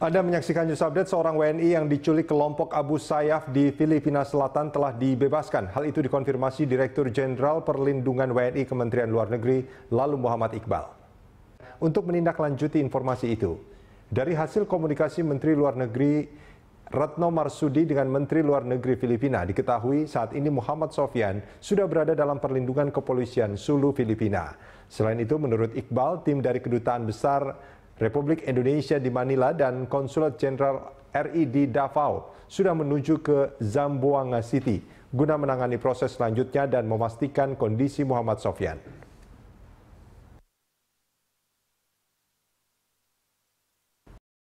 Anda menyaksikan news update seorang WNI yang diculik kelompok Abu Sayyaf di Filipina Selatan telah dibebaskan. Hal itu dikonfirmasi Direktur Jenderal Perlindungan WNI Kementerian Luar Negeri Lalu Muhammad Iqbal. Untuk menindaklanjuti informasi itu, dari hasil komunikasi Menteri Luar Negeri Retno Marsudi dengan Menteri Luar Negeri Filipina diketahui saat ini Muhammad Sofyan sudah berada dalam perlindungan kepolisian Sulu Filipina. Selain itu, menurut Iqbal, tim dari Kedutaan Besar Republik Indonesia di Manila dan Konsulat Jenderal RI di Davao sudah menuju ke Zamboanga City guna menangani proses selanjutnya dan memastikan kondisi Muhammad Sofyan.